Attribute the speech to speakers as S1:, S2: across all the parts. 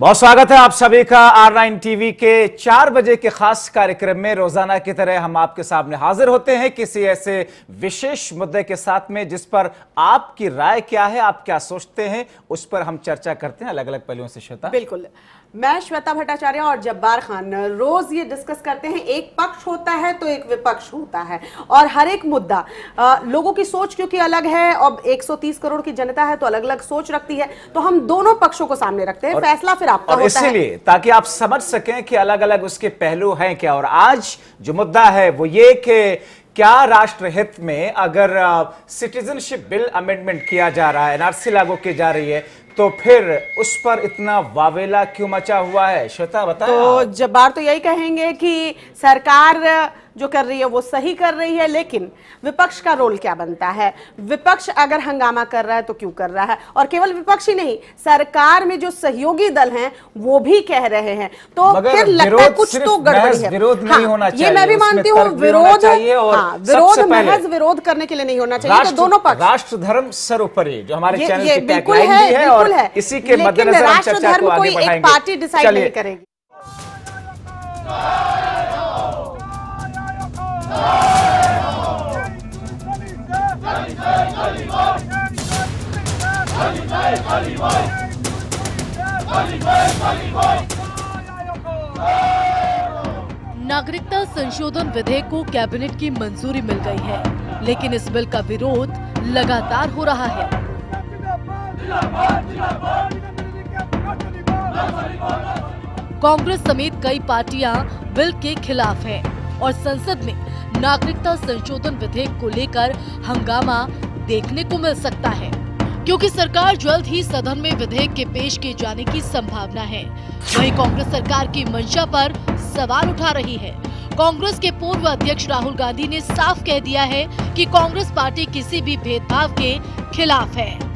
S1: बहुत स्वागत है आप सभी का आर नाइन टीवी के चार बजे के खास कार्यक्रम में रोजाना की तरह हम आपके सामने हाजिर होते हैं किसी ऐसे विशेष मुद्दे के साथ में जिस पर आपकी राय क्या है आप क्या सोचते हैं उस पर हम चर्चा करते हैं अलग अलग पहलुओं से श्वेता
S2: बिल्कुल मैं श्वेता भट्टाचार्य और जब्बार खान रोज ये डिस्कस करते हैं एक पक्ष होता है तो एक विपक्ष होता है और हर एक मुद्दा आ, लोगों की सोच क्योंकि अलग है अब 130 करोड़ की जनता है तो अलग अलग सोच रखती है तो हम दोनों पक्षों को सामने रखते हैं फैसला फिर आपका और इसीलिए
S1: ताकि आप समझ सकें कि अलग अलग उसके पहलू हैं क्या और आज जो मुद्दा है वो ये कि क्या राष्ट्रहित में अगर सिटीजनशिप बिल अमेंडमेंट किया जा रहा है एनआरसी लागू की जा रही है तो फिर उस पर इतना वावेला क्यों मचा हुआ है श्वेता बताओ तो
S2: जब्बार तो यही कहेंगे कि सरकार जो कर रही है वो सही कर रही है लेकिन विपक्ष का रोल क्या बनता है विपक्ष अगर हंगामा कर रहा है तो क्यों कर रहा है और केवल विपक्ष ही नहीं सरकार में जो सहयोगी दल हैं वो भी कह रहे हैं तो फिर लगता है कुछ तो गड़बड़ी है विरोध
S1: नहीं हाँ, होना चाहिए ये मैं भी मानती हूँ विरोध हाँ, विरोध महज
S2: विरोध करने के लिए नहीं होना चाहिए तो दोनों पक्ष
S1: राष्ट्र धर्म सर्वोपरि जो हमारे बिल्कुल है बिल्कुल है इसी के मद्देनजर राष्ट्र धर्म कोई एक पार्टी डिसाइड नहीं
S2: करेगी
S3: नागरिकता संशोधन विधेयक को कैबिनेट की मंजूरी मिल गई है लेकिन इस बिल का विरोध लगातार हो रहा है कांग्रेस समेत कई पार्टियां बिल के खिलाफ हैं और संसद में नागरिकता संशोधन विधेयक को लेकर हंगामा देखने को मिल सकता है क्योंकि सरकार जल्द ही सदन में विधेयक के पेश किए जाने की संभावना है वहीं कांग्रेस सरकार की मंशा पर सवाल उठा रही है कांग्रेस के पूर्व अध्यक्ष राहुल गांधी ने साफ कह दिया है कि कांग्रेस पार्टी किसी भी भेदभाव के खिलाफ है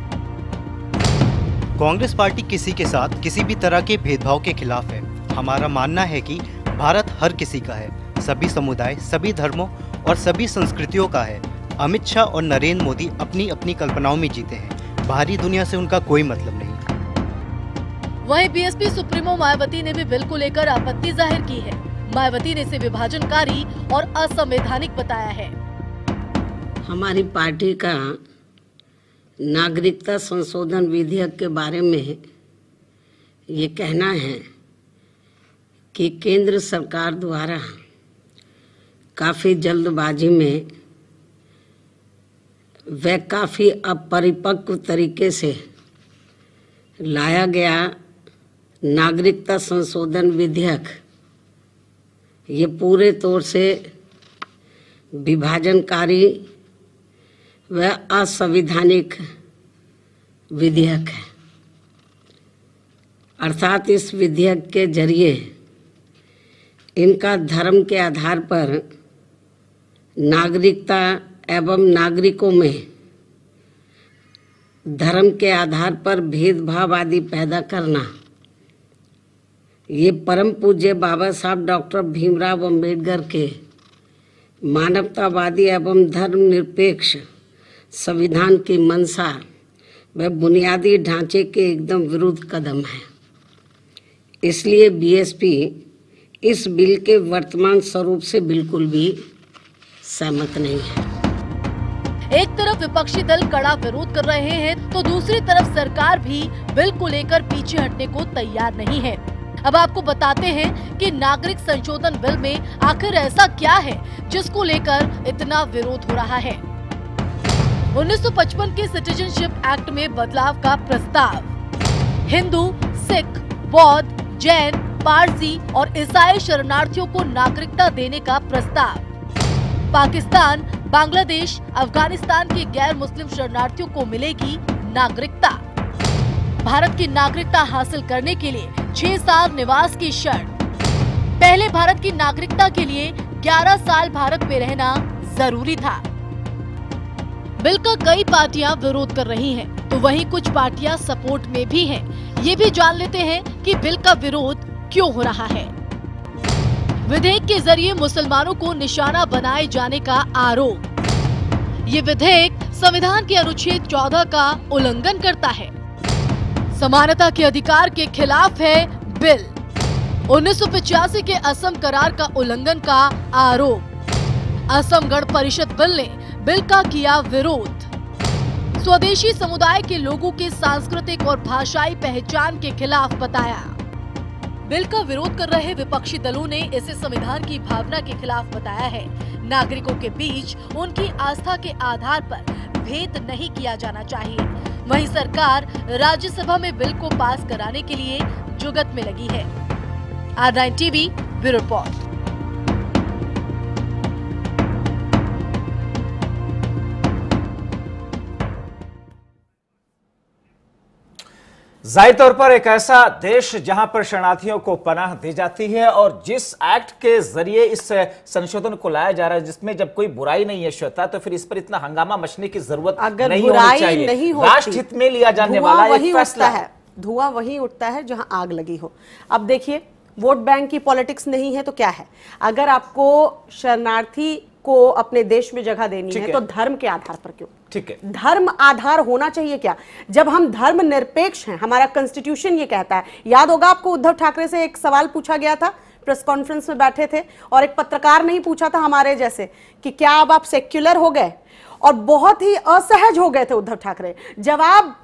S3: कांग्रेस पार्टी किसी के साथ किसी भी तरह के भेदभाव के खिलाफ है हमारा मानना है कि भारत हर किसी का है सभी समुदाय सभी धर्मों और सभी संस्कृतियों का है अमित शाह और नरेंद्र मोदी अपनी अपनी कल्पनाओं में जीते हैं बाहरी दुनिया से उनका कोई मतलब नहीं वही बीएसपी सुप्रीमो मायावती ने भी बिल को लेकर आपत्ति जाहिर की है मायावती ने इसे विभाजनकारी और असंवैधानिक बताया है
S4: हमारी पार्टी का नागरिकता संशोधन विधेयक के बारे में ये कहना है कि केंद्र सरकार द्वारा काफ़ी जल्दबाजी में वह काफ़ी अपरिपक्व तरीके से लाया गया नागरिकता संशोधन विधेयक ये पूरे तौर से विभाजनकारी वह असंवैधानिक विधेयक है अर्थात इस विधेयक के जरिए इनका धर्म के आधार पर नागरिकता एवं नागरिकों में धर्म के आधार पर भेदभाव आदि पैदा करना ये परम पूज्य बाबा साहब डॉक्टर भीमराव अम्बेडकर के मानवतावादी एवं धर्मनिरपेक्ष निरपेक्ष संविधान की मंशा वह बुनियादी ढांचे के एकदम विरुद्ध कदम है इसलिए बीएसपी इस बिल के वर्तमान स्वरूप से बिल्कुल भी सहमत नहीं है
S3: एक तरफ विपक्षी दल कड़ा विरोध कर रहे हैं तो दूसरी तरफ सरकार भी बिल को लेकर पीछे हटने को तैयार नहीं है अब आपको बताते हैं कि नागरिक संशोधन बिल में आखिर ऐसा क्या है जिसको लेकर इतना विरोध हो रहा है 1955 के सिटीजनशिप एक्ट में बदलाव का प्रस्ताव हिंदू सिख बौद्ध जैन पारसी और ईसाई शरणार्थियों को नागरिकता देने का प्रस्ताव पाकिस्तान बांग्लादेश अफगानिस्तान के गैर मुस्लिम शरणार्थियों को मिलेगी नागरिकता भारत की नागरिकता हासिल करने के लिए छह साल निवास की शर्त पहले भारत की नागरिकता के लिए 11 साल भारत में रहना जरूरी था बिल का कई पार्टियां विरोध कर रही हैं, तो वहीं कुछ पार्टियां सपोर्ट में भी हैं। ये भी जान लेते हैं कि बिल का विरोध क्यों हो रहा है विधेयक के जरिए मुसलमानों को निशाना बनाए जाने का आरोप ये विधेयक संविधान के अनुच्छेद चौदह का उल्लंघन करता है समानता के अधिकार के खिलाफ है बिल उन्नीस के असम करार का उल्लंघन का आरोप असम गण परिषद बिल ने बिल का किया विरोध स्वदेशी समुदाय के लोगों के सांस्कृतिक और भाषाई पहचान के खिलाफ बताया बिल का विरोध कर रहे विपक्षी दलों ने इसे संविधान की भावना के खिलाफ बताया है नागरिकों के बीच उनकी आस्था के आधार पर भेद नहीं किया जाना चाहिए वहीं सरकार राज्यसभा में बिल को पास कराने के लिए जुगत में लगी है आर टीवी ब्यूरो रिपोर्ट
S1: जाहिर तौर पर एक ऐसा देश जहां पर शरणार्थियों को पनाह दी जाती है और जिस एक्ट के जरिए इस संशोधन को लाया जा रहा है जिसमें जब कोई बुराई नहीं है श्वेता तो फिर इस पर इतना हंगामा मचने की जरूरत अगर नहीं होनी चाहिए नहीं राष्ट्र हित में लिया जाने वाला वही फैसला है
S2: धुआं वही उठता है जहां आग लगी हो अब देखिए वोट बैंक की पॉलिटिक्स नहीं है तो क्या है अगर आपको शरणार्थी को अपने देश में जगह देनी है तो धर्म के आधार पर क्यों ठीक है धर्म आधार होना चाहिए क्या जब हम धर्म निरपेक्ष हैं हमारा कॉन्स्टिट्यूशन ये कहता है याद होगा आपको उद्धव ठाकरे से एक सवाल पूछा गया था प्रेस कॉन्फ्रेंस में बैठे थे और एक पत्रकार ने ही पूछा था हमारे जैसे कि क्या अब आप सेक्युलर हो गए और बहुत ही असहज हो गए थे उद्धव ठाकरे जवाब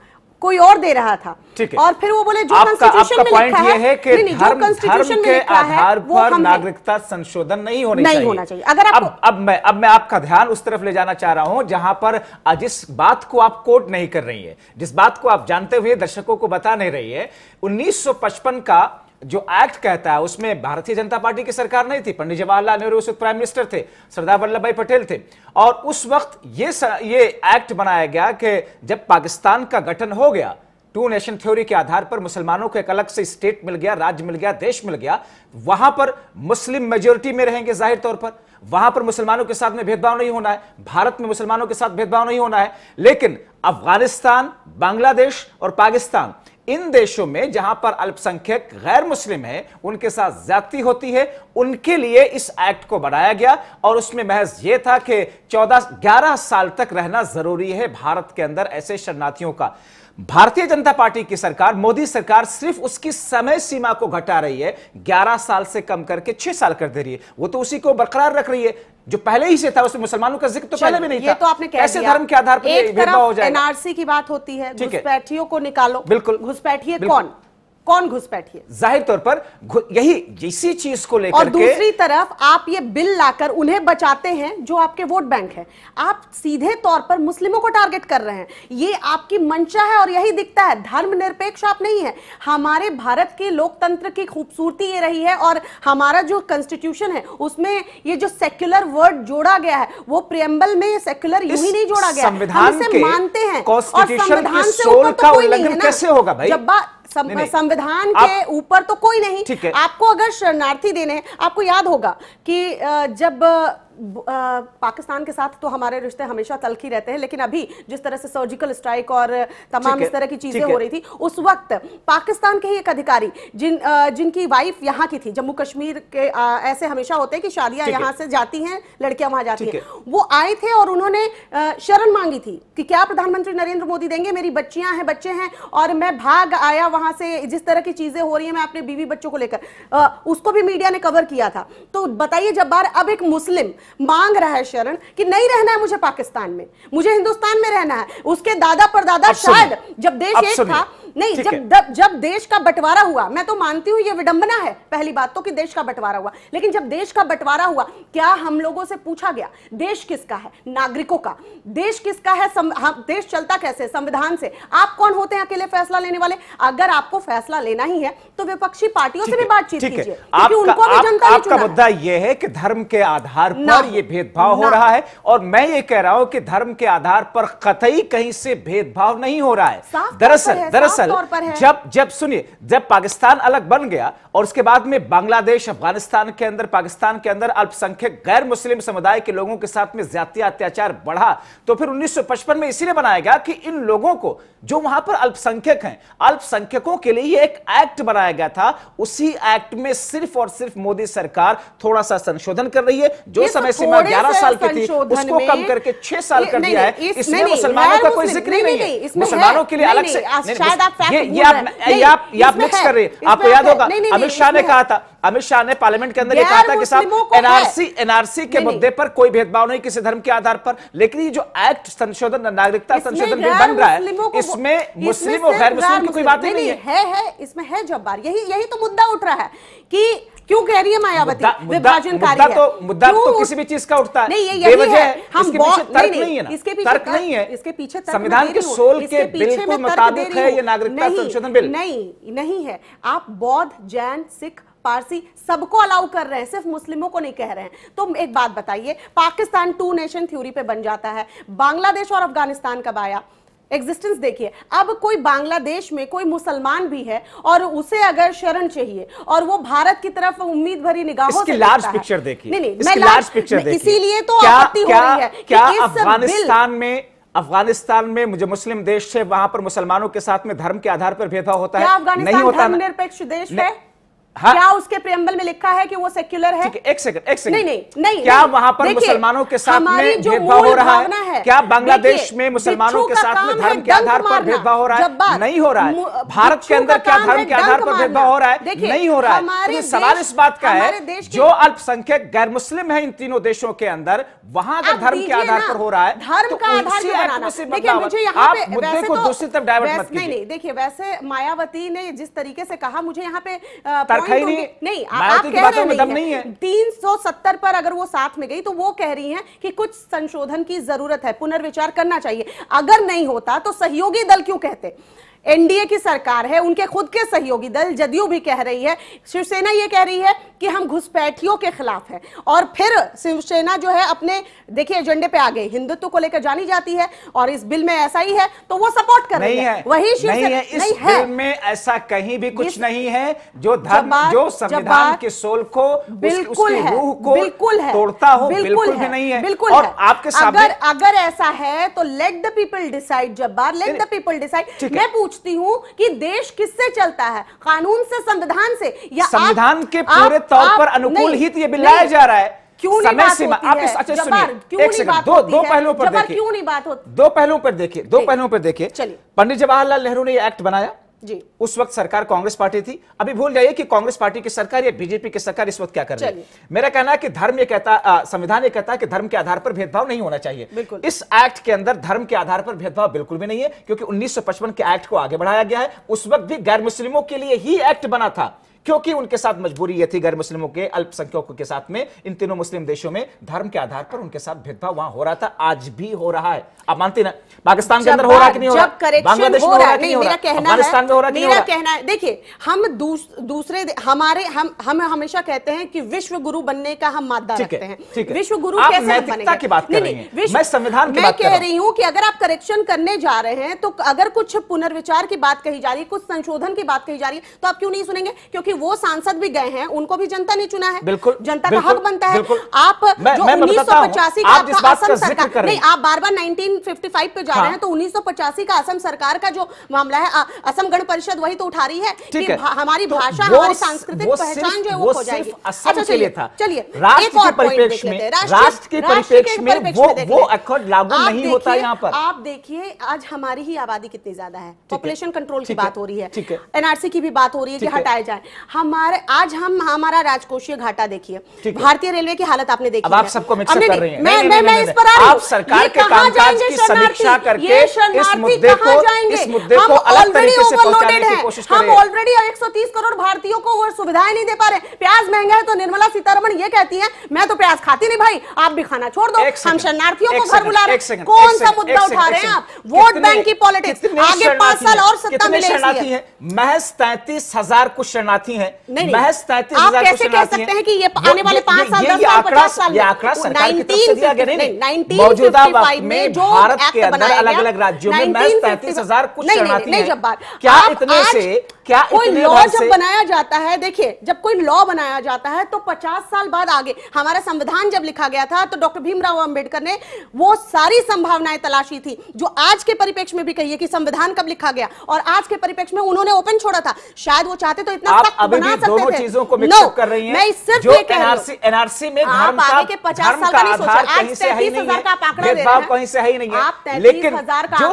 S2: कोई और दे रहा था ठीक है और फिर वो बोले जो कॉन्स्टिट्यूशन में लिखा है, है कि नहीं, धर्म, धर्म के आधार पर नागरिकता
S1: संशोधन नहीं होना चाहिए नहीं होना चाहिए अगर आप अब, अब मैं अब मैं आपका ध्यान उस तरफ ले जाना चाह रहा हूं जहां पर जिस बात को आप कोट नहीं कर रही है जिस बात को आप जानते हुए दर्शकों को बता नहीं रही है उन्नीस का जो एक्ट कहता है उसमें भारतीय जनता पार्टी की सरकार नहीं थी पंडित जवाहरलाल नेहरू उस प्राइम मिनिस्टर थे सरदार वल्लभ भाई पटेल थे और उस वक्त ये सर, ये एक्ट बनाया गया कि जब पाकिस्तान का गठन हो गया टू नेशन थ्योरी के आधार पर मुसलमानों को एक अलग से स्टेट मिल गया राज्य मिल गया देश मिल गया वहां पर मुस्लिम मेजोरिटी में रहेंगे जाहिर तौर पर वहां पर मुसलमानों के साथ में भेदभाव नहीं होना है भारत में मुसलमानों के साथ भेदभाव नहीं होना है लेकिन अफगानिस्तान बांग्लादेश और पाकिस्तान इन देशों में जहां पर अल्पसंख्यक गैर मुस्लिम है उनके साथ ज्यादती होती है उनके लिए इस एक्ट को बढ़ाया गया और उसमें महज यह था कि चौदह ग्यारह साल तक रहना जरूरी है भारत के अंदर ऐसे शरणार्थियों का भारतीय जनता पार्टी की सरकार मोदी सरकार सिर्फ उसकी समय सीमा को घटा रही है ग्यारह साल से कम करके छह साल कर दे रही है वो तो उसी को बरकरार रख रही है जो पहले ही से था उसमें मुसलमानों का जिक्र तो पहले भी नहीं ये था तो आपने कैसे धर्म के आधार पर हो जाए एनआरसी
S2: की बात होती है घुसपैठियों को निकालो बिल्कुल घुसपैठिए कौन कौन घुस घुसपैठिए
S1: जाहिर तौर पर यही इसी चीज को लेकर और दूसरी के...
S2: तरफ आप ये बिल लाकर उन्हें बचाते हैं जो आपके वोट बैंक है आप सीधे तौर पर मुस्लिमों को टारगेट कर रहे हैं ये आपकी मंशा है और यही दिखता है धर्म निरपेक्ष आप नहीं है हमारे भारत के लोकतंत्र की खूबसूरती ये रही है और हमारा जो कॉन्स्टिट्यूशन है उसमें ये जो सेक्युलर वर्ड जोड़ा गया है वो प्रियम्बल में सेक्युलर यू ही नहीं जोड़ा गया संविधान हम मानते हैं और संविधान से ऊपर तो कैसे होगा भाई जब संविधान के ऊपर तो कोई नहीं आपको अगर शरणार्थी देने हैं आपको याद होगा कि जब पाकिस्तान के साथ तो हमारे रिश्ते हमेशा तलखी रहते हैं लेकिन अभी जिस तरह से सर्जिकल स्ट्राइक और तमाम इस तरह की चीजें हो रही थी उस वक्त पाकिस्तान के ही एक अधिकारी जिन जिनकी वाइफ यहाँ की थी जम्मू कश्मीर के ऐसे हमेशा होते हैं कि शादियां यहाँ से जाती हैं लड़कियां वहां जाती हैं वो आए थे और उन्होंने शरण मांगी थी कि क्या प्रधानमंत्री नरेंद्र मोदी देंगे मेरी बच्चियां हैं बच्चे हैं और मैं भाग आया वहां से जिस तरह की चीजें हो रही है मैं अपने बीवी बच्चों को लेकर उसको भी मीडिया ने कवर किया था तो बताइए जब बार अब एक मुस्लिम मांग रहा है शरण कि नहीं रहना है मुझे पाकिस्तान में मुझे हिंदुस्तान में रहना है उसके दादा परदादा शायद जब देश एक था नहीं जब द, जब देश का बंटवारा हुआ मैं तो मानती हूँ ये विडंबना है पहली बात तो कि देश का बंटवारा हुआ लेकिन जब देश का बंटवारा हुआ क्या हम लोगों से पूछा गया देश किसका है नागरिकों का देश किसका है सम, हाँ, देश चलता कैसे संविधान से आप कौन होते हैं अकेले फैसला लेने वाले अगर आपको फैसला लेना ही है तो विपक्षी पार्टियों से भी बातचीत उनको आपका
S1: मुद्दा यह है कि धर्म के आधार पर यह भेदभाव हो रहा है और मैं ये कह रहा हूं कि धर्म के आधार पर कतई कहीं से भेदभाव नहीं हो रहा है दरअसल दरअसल तौर जब जब सुनिए जब पाकिस्तान अलग बन गया और उसके बाद में बांग्लादेश अफगानिस्तान के अंदर पाकिस्तान के अंदर अल्पसंख्यक गैर मुस्लिम समुदाय के लोगों के साथ में ज्यादा अत्याचार बढ़ा तो फिर 1955 में इसीलिए बनाया गया कि इन लोगों को जो वहां पर अल्पसंख्यक हैं अल्पसंख्यकों के लिए एक एक्ट बनाया गया था उसी एक्ट में सिर्फ और सिर्फ मोदी सरकार थोड़ा सा संशोधन कर रही है जो समय सीमा ग्यारह साल की थी उसको कम करके छह साल कर दिया है इसमें मुसलमानों का कोई जिक्र नहीं है मुसलमानों के लिए अलग से शायद आप आप मिक्स कर रहे हैं आपको याद होगा अमित शाह ने कहा था अमित शाह ने पार्लियामेंट के अंदर कहा था कि साहब एनआरसी एनआरसी के मुद्दे पर कोई भेदभाव नहीं किसी धर्म के आधार पर लेकिन ये जो एक्ट संशोधन नागरिकता संशोधन बिल बन रहा है इसमें मुस्लिम और गैर मुस्लिम की कोई बात नहीं
S2: है इसमें है जब्बार यही यही तो मुद्दा उठ रहा है कि क्यों कह रही है मायावती विभाजन विभाजनकारी तो मुद्दा तो किसी भी चीज का
S1: उठता है नहीं ये यही है हम तर्क नहीं है इसके पीछे तर्क नहीं है इसके
S2: पीछे संविधान के सोल के बिल्कुल मुताबिक है ये नागरिकता संशोधन बिल नहीं नहीं है आप बौद्ध जैन सिख पारसी सबको अलाउ कर रहे हैं सिर्फ मुस्लिमों को नहीं कह रहे हैं तो एक बात बताइए पाकिस्तान टू नेशन थ्योरी पे बन जाता है बांग्लादेश और अफगानिस्तान कब आया एग्जिस्टेंस देखिए अब कोई बांग्लादेश में कोई मुसलमान भी है और उसे अगर शरण चाहिए और वो भारत की तरफ उम्मीद भरी निगाहों से लार्ज पिक्चर देखिए नहीं नहीं मैं लार्ज पिक्चर इसीलिए तो आपत्ति हो रही है क्या अफगानिस्तान
S1: में अफगानिस्तान में मुझे मुस्लिम देश है वहां पर मुसलमानों के साथ में धर्म के आधार पर भेदभाव होता है नहीं होता निरपेक्ष
S2: देश है हाँ? क्या उसके प्रियम्बल में लिखा है कि वो सेक्युलर है एक सेकंड एक सेकंड नहीं नहीं नहीं क्या वहां पर मुसलमानों के साथ में भेदभाव हो रहा है, है क्या बांग्लादेश में मुसलमानों के साथ में धर्म के आधार पर भेदभाव
S1: हो रहा है नहीं हो रहा है भारत के अंदर क्या धर्म के आधार पर भेदभाव हो रहा है नहीं हो रहा है तो सवाल इस बात का है जो अल्पसंख्यक गैर मुस्लिम है इन तीनों देशों के अंदर वहां अगर धर्म के आधार पर हो रहा है धर्म तो का आधार आप मुद्दे को तो दूसरी तरफ डायवर्ट नहीं
S2: देखिये वैसे मायावती ने जिस तरीके से कहा मुझे यहाँ पे रखा ही नहीं नहीं आप कह रहे हैं नहीं है तीन सौ सत्तर पर अगर वो साथ में गई तो वो कह रही हैं कि कुछ संशोधन की जरूरत है पुनर्विचार करना चाहिए अगर नहीं होता तो सहयोगी दल क्यों कहते एनडीए की सरकार है उनके खुद के सहयोगी दल जदयू भी कह रही है शिवसेना ये कह रही है कि हम घुसपैठियों के खिलाफ हैं और फिर शिवसेना जो है अपने देखिए एजेंडे पे आ गई हिंदुत्व को लेकर जानी जाती है और इस बिल में ऐसा ही है तो वो सपोर्ट कर रही है वही शिवसेना नहीं है
S1: में ऐसा कहीं भी कुछ नहीं है जो धर्म जो संविधान के सोल को बिल्कुल है बिल्कुल है तोड़ता हो बिल्कुल भी नहीं है बिल्कुल आपके अगर
S2: अगर ऐसा है तो let the people decide Jabbar let the people decide मैं पूछ पूछती हूँ कि देश किससे चलता है कानून से संविधान से या संविधान के पूरे तौर पर अनुकूल हित ये बिलाया लाया जा रहा है क्यों समय सीमा आप इस अच्छे सुनिए
S1: एक सेकंड दो दो पहलुओं पर देखिए क्यों नहीं बात होती दो पहलुओं पर देखिए दो पहलुओं पर देखिए पंडित जवाहरलाल नेहरू ने ये एक्ट बनाया जी उस वक्त सरकार कांग्रेस पार्टी थी अभी भूल जाइए कि कांग्रेस पार्टी की सरकार या बीजेपी की सरकार इस वक्त क्या कर रही है मेरा कहना है कि धर्म ये कहता संविधान ये कहता है कि धर्म के आधार पर भेदभाव नहीं होना चाहिए इस एक्ट के अंदर धर्म के आधार पर भेदभाव बिल्कुल भी नहीं है क्योंकि उन्नीस के एक्ट को आगे बढ़ाया गया है उस वक्त भी गैर मुस्लिमों के लिए ही एक्ट बना था क्योंकि उनके साथ मजबूरी यह थी गैर मुस्लिमों के अल्पसंख्यकों के साथ में इन तीनों मुस्लिम देशों में धर्म के आधार पर उनके साथ भेदभाव वहां हो रहा था आज भी हो रहा है आप मानते ना पाकिस्तान के अंदर हो रहा कि नहीं हो रहा बांग्लादेश में हो
S2: रहा नहीं हो रहा अफगानिस्तान में हो रहा मेरा कहना है देखिए हम दूसरे हमारे हम हम हमेशा कहते हैं कि विश्व गुरु बनने का हम मादा रखते
S3: हैं विश्व गुरु कैसे की
S2: बात कर
S1: रही मैं संविधान की बात कह रही
S2: हूं कि अगर आप करेक्शन करने जा रहे हैं तो अगर कुछ पुनर्विचार की बात कही जा रही है कुछ संशोधन की बात कही जा रही है तो आप क्यों नहीं सुनेंगे क्योंकि क्योंकि वो सांसद भी गए हैं उनको भी जनता ने चुना है बिल्कुल जनता का हक बनता है आप जो उन्नीस सौ पचासी का आपका असम सरकार नहीं आप बार बार नाइनटीन फिफ्टी फाइव पे जा हाँ। रहे हैं तो उन्नीस सौ पचासी का असम सरकार का जो मामला है असम गण परिषद वही तो उठा रही है कि हमारी तो भाषा हमारी सांस्कृतिक पहचान जो है वो खो जाएगी अच्छा, चलिए चलिए एक और परिप्रेक्ष्य में राष्ट्र के परिपेक्ष में वो वो अकॉर्ड लागू नहीं होता यहाँ पर आप देखिए आज हमारी ही आबादी कितनी ज्यादा है पॉपुलेशन कंट्रोल की बात हो रही है एनआरसी की भी बात हो रही है कि हटाया जाए हमारे आज हम हमारा राजकोषीय घाटा देखिए भारतीय रेलवे की हालत आपने देखी आप सबको कर रही हैं मैं मैं इस पर
S1: आप सरकार के कामकाज की समीक्षा करके इस मुद्दे को इस मुद्दे को अलग तरीके से पहुंचाने की कोशिश हम ऑलरेडी
S2: 130 करोड़ भारतीयों को सुविधाएं नहीं दे पा रहे प्याज महंगा है तो निर्मला सीतारमण ये कहती है मैं तो प्याज खाती नहीं भाई आप भी खाना छोड़ दो हम शरणार्थियों को घर बुला रहे कौन सा मुद्दा उठा रहे हैं आप वोट बैंक की पॉलिटिक्स आगे पांच साल और सत्ता मिलेगी
S1: महज तैतीस हजार कुछ शरणार्थी आती है महज तैतीस हजार कैसे कह सकते हैं कि ये आने वाले पांच साल ये आंकड़ा ये आंकड़ा सरकार की तरफ से दिया गया
S2: नहीं मौजूदा वक्त में भारत के अंदर अलग अलग राज्यों में महज तैतीस हजार कुछ नहीं जब क्या इतने से
S1: क्या कोई लॉ जब बनाया
S2: जाता है देखिए जब कोई लॉ बनाया जाता है तो 50 साल बाद आगे हमारा संविधान जब लिखा गया था तो डॉक्टर भीमराव अंबेडकर ने वो सारी संभावनाएं तलाशी थी जो आज के परिपेक्ष में भी कहिए कि संविधान कब लिखा गया और आज के परिपेक्ष में उन्होंने ओपन छोड़ा था शायद वो चाहते तो इतना बना सकते
S1: ही नहीं लेकिन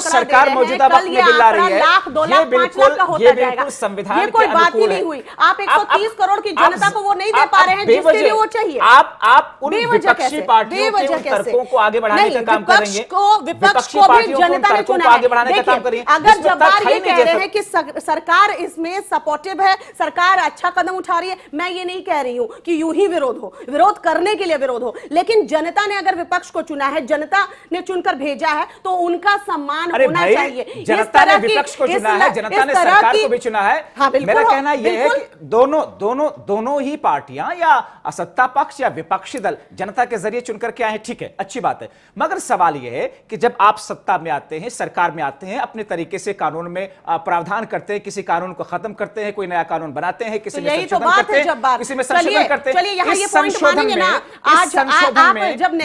S1: सरकार मौजूदा लाख लाख का होता संविधान ये कोई बात ही नहीं हुई
S2: आप 130 करोड़ की जनता को वो नहीं दे पा रहे हैं जिसके लिए वो चाहिए आप आप उन विपक्षी पार्टियों के तर्कों को आगे बढ़ाने का काम करेंगे को विपक्ष को भी जनता ने चुना है देखिए अगर जब्बार ये कह रहे हैं कि सरकार इसमें सपोर्टिव है सरकार अच्छा कदम उठा रही है मैं ये नहीं कह रही हूँ कि यू ही विरोध हो विरोध करने के लिए विरोध हो लेकिन जनता ने अगर विपक्ष को चुना है जनता ने चुनकर भेजा है तो उनका सम्मान होना चाहिए जनता ने विपक्ष
S1: को चुना है जनता ने सरकार को भी चुना है है हाँ, मेरा हाँ, कहना यह है कि दोनों दोनों दोनों ही पार्टियां या सत्ता पक्ष या विपक्षी दल जनता के जरिए चुनकर के आए हैं ठीक है अच्छी बात है मगर सवाल यह है कि जब आप सत्ता में आते हैं सरकार में आते हैं अपने तरीके से कानून में प्रावधान करते हैं किसी कानून को खत्म करते हैं कोई नया कानून बनाते हैं किसी तो में तो किसी में संशोधन करते हैं संशोधन में संशोधन में जब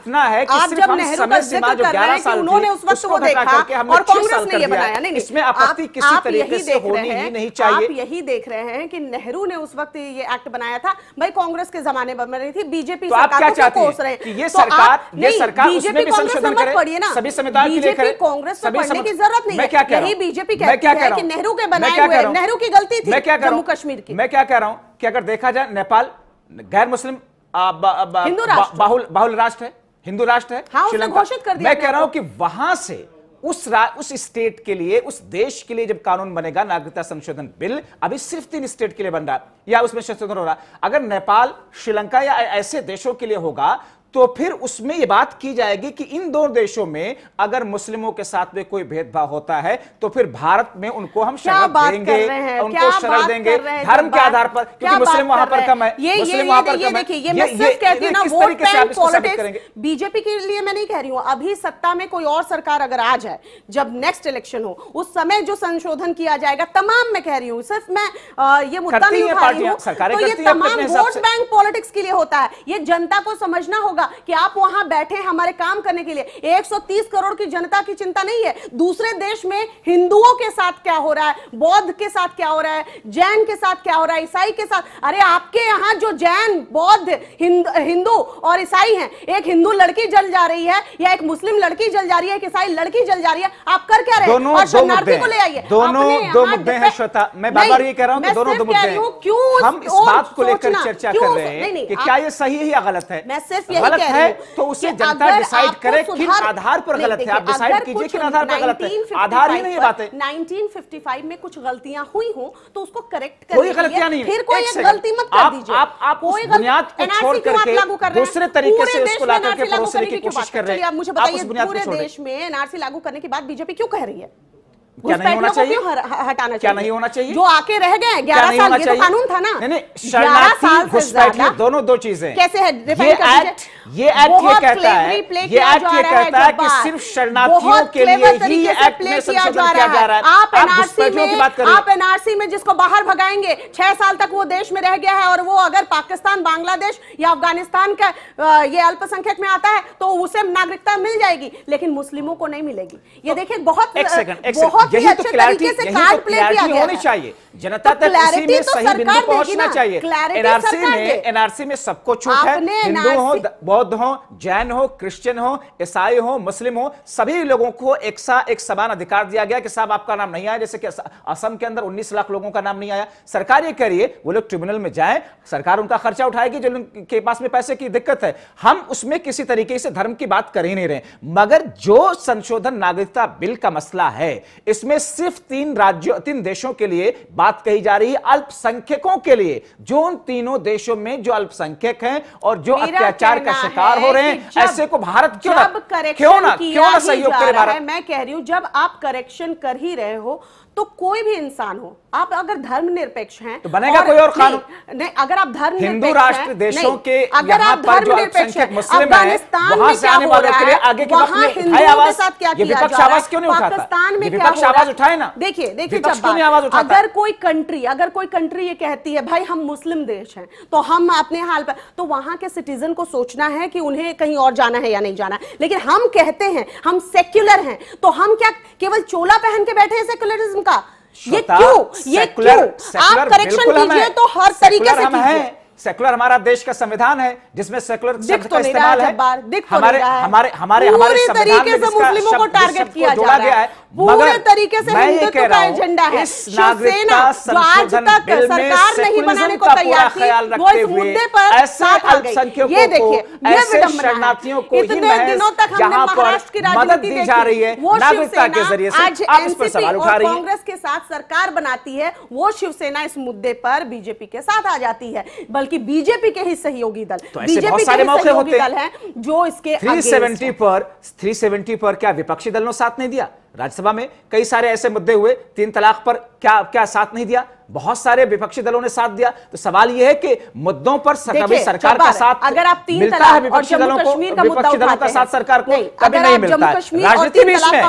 S2: इतना है कि सिर्फ हम समय सीमा जो ग्यारह साल उन्होंने उस वक्त वो देखा और कांग्रेस ने ये बनाया नहीं इसमें आपत्ति किसी तरीके यही देख रहे हैं नहीं चाहिए आप यही देख रहे हैं कि नेहरू ने उस वक्त ये एक्ट बनाया था भाई कांग्रेस के जमाने में बन रही थी बीजेपी तो सरकार क्या कोस रहे हैं कि ये तो सरकार ये सरकार बीजेपी करे पढ़िए ना सभी संविधान बीजेपी कांग्रेस को पढ़ने की जरूरत नहीं है यही बीजेपी कहती है कि नेहरू के बनाए हुए नेहरू की गलती थी जम्मू कश्मीर
S1: की मैं क्या कह रहा हूँ कि अगर देखा जाए नेपाल गैर मुस्लिम बाहुल बाहुल राष्ट्र है हिंदू राष्ट्र है हाँ, श्रीलंका घोषित कर दिया मैं कह रहा हूं कि वहां से उस उस स्टेट के लिए उस देश के लिए जब कानून बनेगा नागरिकता संशोधन बिल अभी सिर्फ तीन स्टेट के लिए बन रहा है या उसमें संशोधन हो रहा है अगर नेपाल श्रीलंका या ऐसे देशों के लिए होगा तो फिर उसमें यह बात की जाएगी कि इन दोनों देशों में अगर मुस्लिमों के साथ में कोई भेदभाव होता है तो फिर भारत में उनको हम शरण देंगे उनको शरण देंगे धर्म के आधार पर क्योंकि मुस्लिम वहां पर कम है मुस्लिम वहां पर कम है
S2: बीजेपी के लिए मैं नहीं कह रही हूं अभी सत्ता में कोई और सरकार अगर आ जाए जब नेक्स्ट इलेक्शन हो उस समय जो संशोधन किया जाएगा तमाम मैं कह रही हूँ सिर्फ मैं ये मुद्दा नहीं उठा रही हूँ तो ये तमाम वोट बैंक पॉलिटिक्स के लिए होता है ये जनता को समझना होगा होगा कि आप वहां बैठे हमारे काम करने के लिए 130 करोड़ की जनता की चिंता नहीं है दूसरे देश में हिंदुओं के साथ क्या हो रहा है बौद्ध के साथ क्या हो रहा है जैन के साथ क्या हो रहा है ईसाई के साथ अरे आपके यहां जो जैन बौद्ध हिंदू और ईसाई है एक हिंदू लड़की जल जा रही है या एक मुस्लिम लड़की जल जा रही है एक ईसाई लड़की जल जा रही है आप कर क्या रहे दोनों और शरणार्थी को ले आइए दोनों दो मुद्दे
S1: हैं श्वेता मैं बार बार ये कह रहा हूँ दोनों दो मुद्दे हम इस बात को लेकर चर्चा कर रहे हैं कि क्या ये सही है या गलत है मैं सिर्फ यही तो गलत है तो उसे जनता डिसाइड करे किन आधार पर गलत है आप डिसाइड कीजिए किन आधार पर गलत है आधार ही नहीं बात है
S2: 1955 में कुछ गलतियां हुई हो तो उसको करेक्ट कर कोई गलतियां नहीं फिर कोई गलती मत कर दीजिए आप आप उस बुनियाद को छोड़ करके दूसरे तरीके से उसको लाकर के परोसने की कोशिश कर रहे हैं आप मुझे बताइए पूरे देश में एनआरसी लागू करने के बाद बीजेपी क्यों कह रही है
S1: क्या नहीं होना चाहिए
S2: हटाना क्या नहीं होना चाहिए जो आके रह गए ग्यारह साल ये तो कानून था ना
S1: नहीं दोनों दो चीजें कैसे है ये एक्ट ये कहता है ये एक्ट ये कहता है कि सिर्फ शरणार्थियों के लिए ही एक्ट में संशोधन किया जा रहा है आप एनआरसी में आप
S2: एनआरसी में जिसको बाहर भगाएंगे छह साल तक वो देश में रह गया है और वो अगर पाकिस्तान बांग्लादेश या अफगानिस्तान का ये अल्पसंख्यक में आता है तो उसे नागरिकता मिल जाएगी लेकिन मुस्लिमों को नहीं मिलेगी ये तो देखिए बहुत बहुत काफी तो अच्छे तरीके से कार्ड प्ले किया होनी
S1: चाहिए जनता तो तक किसी में तो सही बिंदु पहुंचना चाहिए एनआरसी में एनआरसी में सबको छूट है हिंदू हो बौद्ध हो जैन हो क्रिश्चियन हो ईसाई हो मुस्लिम हो सभी लोगों को एक सा एक समान अधिकार दिया गया कि साहब आपका नाम नहीं आया जैसे कि असम के अंदर 19 लाख लोगों का नाम नहीं आया सरकार ये करिए वो लोग ट्रिब्यूनल में जाए सरकार उनका खर्चा उठाएगी जो उनके पास में पैसे की दिक्कत है हम उसमें किसी तरीके से धर्म की बात कर ही नहीं रहे मगर जो संशोधन नागरिकता बिल का मसला है इसमें सिर्फ तीन राज्यों तीन देशों के लिए बात कही जा रही है अल्पसंख्यकों के लिए जो उन तीनों देशों में जो अल्पसंख्यक हैं और जो अत्याचार का शिकार हो रहे हैं ऐसे को भारत क्यों ना क्यों ना क्यों ना सहयोग करे भारत
S2: मैं कह रही हूं जब आप करेक्शन कर ही रहे हो तो कोई भी इंसान हो आप अगर धर्म निरपेक्ष हैं तो बनेगा और, कोई और कानून नहीं, नहीं अगर आप धर्म हिंदू राष्ट्र देशों के अगर आप धर्म निरपेक्ष अफगानिस्तान
S1: में क्या हो रहा है आगे वहाँ हिंदुओं के साथ क्या किया जा रहा है पाकिस्तान में क्या हो रहा है
S2: ना देखिए देखिए अगर कोई कंट्री अगर कोई कंट्री ये कहती है भाई हम मुस्लिम देश है तो हम अपने हाल पर तो वहां के सिटीजन को सोचना है कि उन्हें कहीं और जाना है या नहीं जाना लेकिन हम कहते हैं हम सेक्युलर हैं तो हम क्या केवल चोला पहन के बैठे हैं सेक्युलरिज्म का
S1: ये क्यों ये क्यों आप करेक्शन कीजिए तो हर तरीके से कीजिए सेकुलर हमारा देश का संविधान है जिसमें सेकुलर शब्द तो का इस्तेमाल तो है हमारे हमारे हमारे हमारे संविधान में मुस्लिमों को टारगेट किया जा रहा है पूरे तरीके से हिंदुत्व का एजेंडा है शिवसेना जो आज तक सरकार नहीं बनाने को तैयार थी वो इस मुद्दे पर साथ आ गई ये देखिए ये विडंबना है इतने दिनों तक हमने महाराष्ट्र की राजनीति देखी जा रही है वो शिवसेना के जरिए आज एनसीपी और कांग्रेस
S2: के साथ सरकार बनाती है वो शिवसेना इस मुद्दे पर बीजेपी के साथ आ जाती है बल्कि बीजेपी के ही सहयोगी दल तो बीजेपी के सहयोगी दल है जो इसके थ्री सेवेंटी
S1: पर थ्री सेवेंटी पर क्या विपक्षी दल ने साथ नहीं दिया राज्यसभा में कई सारे ऐसे मुद्दे हुए तीन तलाक पर क्या क्या साथ नहीं दिया बहुत सारे विपक्षी दलों ने साथ दिया तो सवाल यह है कि मुद्दों पर सरकार का साथ अगर आप तीन मिलता है विपक्षी दलों को विपक्षी दलों का साथ सरकार को कभी नहीं मिलता राजनीति भी इसमें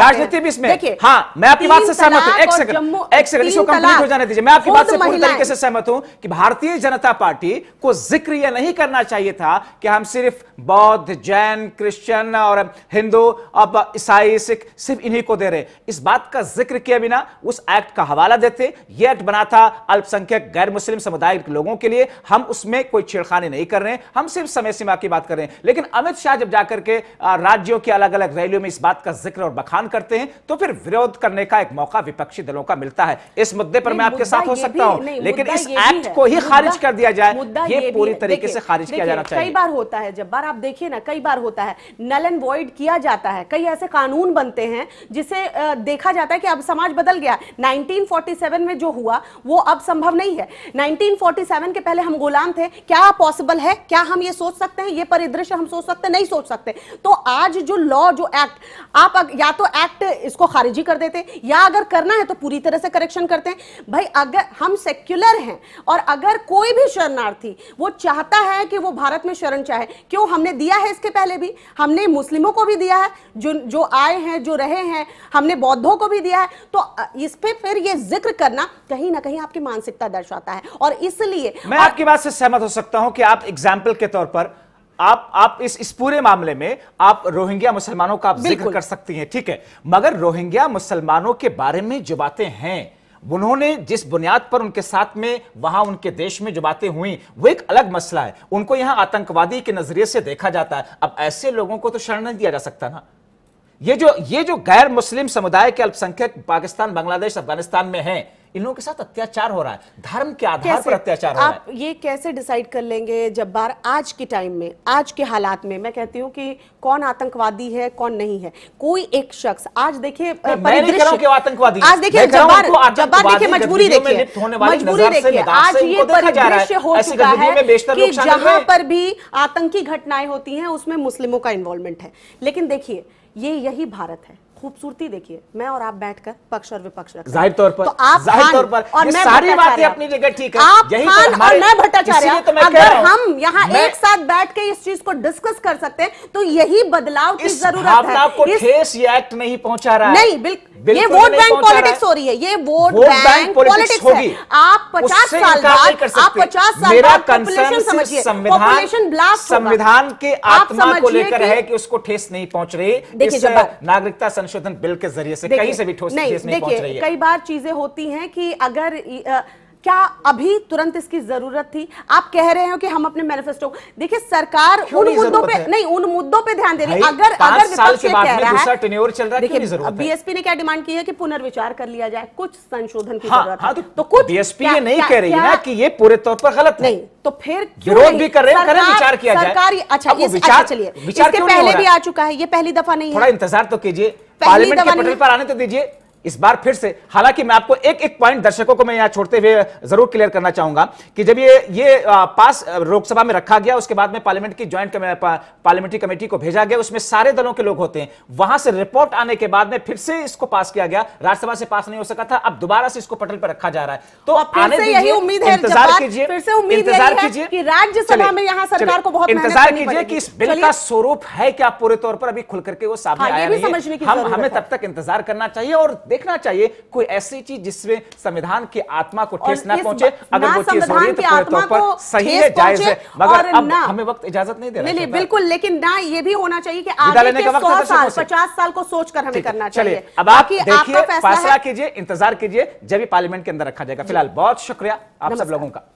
S1: राजनीति भी इसमें हाँ मैं आपकी बात से सहमत हूँ एक सेकंड एक सेकंड इसको कंप्लीट हो जाने दीजिए मैं आपकी बात से पूरी तरीके से सहमत हूँ कि भारतीय जनता पार्टी को जिक्र यह नहीं करना चाहिए था कि हम सिर्फ बौद्ध जैन क्रिश्चियन और हिंदू अब ईसाई सिख सिर्फ इन्हीं को दे रहे इस बात का जिक्र किए बिना उस एक्ट का हवाला देते यह एक्ट बना था अल्पसंख्यक गैर मुस्लिम समुदाय के लोगों के लिए हम उसमें कोई छेड़खानी नहीं कर रहे हैं हम सिर्फ समय सीमा की बात कर रहे हैं लेकिन अमित शाह जब जाकर के राज्यों की अलग अलग रैलियों में इस बात का जिक्र और बखान करते हैं तो फिर विरोध करने का एक मौका विपक्षी दलों का मिलता है इस मुद्दे पर मैं आपके साथ हो सकता हूं लेकिन इस एक्ट को ही खारिज कर दिया जाए ये पूरी तरीके से खारिज किया जाना चाहिए कई बार
S2: होता है जब बार आप देखिए ना कई बार होता है नल एंड वॉइड किया जाता है कई ऐसे कानून बनते हैं जिसे देखा जाता है कि अब समाज बदल गया 1947 में जो हुआ हुआ वो अब संभव नहीं है 1947 के पहले हम गुलाम थे क्या पॉसिबल है क्या हम ये सोच सकते हैं ये परिदृश्य हम सोच सकते नहीं सोच सकते तो आज जो लॉ जो एक्ट आप या तो एक्ट इसको खारिजी कर देते या अगर करना है तो पूरी तरह से करेक्शन करते हैं भाई अगर हम सेक्युलर हैं और अगर कोई भी शरणार्थी वो चाहता है कि वो भारत में शरण चाहे क्यों हमने दिया है इसके पहले भी हमने मुस्लिमों को भी दिया है जो जो आए हैं जो रहे हैं हमने बौद्धों को भी दिया है तो इस पर फिर ये जिक्र करना कहीं कहीं ना कहीं आपकी मानसिकता दर्शाता है और इसलिए मैं और...
S1: आपकी बात से सहमत हो सकता हूं कि आप एग्जाम्पल के तौर पर आप आप इस इस पूरे मामले में आप रोहिंग्या मुसलमानों का आप जिक्र कर सकती हैं ठीक है मगर रोहिंग्या मुसलमानों के बारे में जो बातें हैं उन्होंने जिस बुनियाद पर उनके साथ में वहां उनके देश में जो बातें हुई वो एक अलग मसला है उनको यहां आतंकवादी के नजरिए से देखा जाता है अब ऐसे लोगों को तो शरण नहीं दिया जा सकता ना ये जो ये जो गैर मुस्लिम समुदाय के अल्पसंख्यक पाकिस्तान बांग्लादेश अफगानिस्तान में हैं इन लोगों के साथ अत्याचार हो रहा है धर्म के आधार पर अत्याचार हो रहा है आप
S2: ये कैसे डिसाइड कर लेंगे जब बार आज के टाइम में आज के हालात में मैं कहती हूँ कि कौन आतंकवादी है कौन नहीं है कोई एक शख्स आज देखिए आतंकवादी आज देखिए देखिए मजबूरी देखिए मजबूरी देखिए आज ये परिदृश्य हो चुका है कि जहां पर भी आतंकी घटनाएं होती हैं उसमें मुस्लिमों का इन्वॉल्वमेंट है लेकिन देखिए ये यही भारत है खूबसूरती देखिए मैं और आप बैठकर पक्ष और विपक्ष जाहिर तौर पर तो आप तौर पर और सारी बातें अपनी जगह ठीक है आप यही खान और मैं भट्टाचार्य तो अगर हम यहाँ एक साथ बैठ के इस चीज को डिस्कस कर सकते हैं तो यही बदलाव की जरूरत है ठेस ये एक्ट नहीं पहुंचा रहा नहीं बिल्कुल ये वोट
S1: बैंक पॉलिटिक्स
S2: हो रही है ये वोट बैंक पॉलिटिक्स होगी आप पचास साल बाद आप पचास साल मेरा कंसर्न समझिए संविधान संविधान के आत्मा को लेकर है
S1: कि उसको ठेस नहीं पहुंच रही नागरिकता संशोधन संशोधन बिल के जरिए से कहीं से भी ठोस नहीं, नहीं देखिए कई
S2: बार चीजें होती हैं कि अगर क्या अभी तुरंत इसकी जरूरत थी आप कह रहे हो कि हम अपने मैनिफेस्टो देखिए सरकार उन मुद्दों पे नहीं उन मुद्दों पे ध्यान दे रही अगर अगर विपक्ष कह रहा
S1: है देखिए
S2: बीएसपी ने क्या डिमांड की है कि पुनर्विचार कर लिया जाए कुछ संशोधन की हाँ, जरूरत है हाँ, तो,
S1: तो कुछ बीएसपी ये नहीं कह रही ना कि ये पूरे तौर
S2: पर गलत नहीं तो फिर विरोध भी कर रहे हैं विचार किया जाए सरकार अच्छा ये अच्छा, विचार चलिए इसके पहले भी आ चुका है ये पहली दफा नहीं है थोड़ा
S1: इंतजार तो कीजिए पार्लियामेंट के पटल पर आने तो दीजिए इस बार फिर से हालांकि मैं आपको एक एक पॉइंट दर्शकों को मैं यहां छोड़ते हुए जरूर क्लियर करना चाहूंगा कि जब ये ये पास लोकसभा में रखा गया उसके बाद में पार्लियामेंट की ज्वाइंट पार्लियामेंट्री कमेटी को भेजा गया उसमें सारे दलों के लोग होते हैं वहां से रिपोर्ट आने के बाद में फिर से इसको पास किया गया राज्यसभा से पास नहीं हो सका था अब दोबारा से इसको पटल पर रखा जा रहा है तो आप आने यही उम्मीद है इंतजार कीजिए फिर
S2: से उम्मीद इंतजार कीजिए कि राज्यसभा में यहाँ सरकार को बहुत इंतजार कीजिए कि इस बिल का
S1: स्वरूप है क्या पूरे तौर पर अभी खुल करके वो सामने हाँ, आया हमें तब तक इंतजार करना चाहिए और देखना चाहिए कोई ऐसी चीज जिसमें संविधान की आत्मा को ठेस ना पहुंचे अगर वो चीज हो रही है तो पर सही है जायज है मगर अब हमें वक्त इजाजत नहीं दे रहा बिल्कुल
S2: लेकिन ना ये भी होना चाहिए कि आगे के सौ साल पचास साल को सोचकर हमें करना चाहिए अब आप देखिए फैसला
S1: कीजिए इंतजार कीजिए जब ही पार्लियामेंट के अंदर रखा जाएगा फिलहाल बहुत शुक्रिया आप सब लोगों का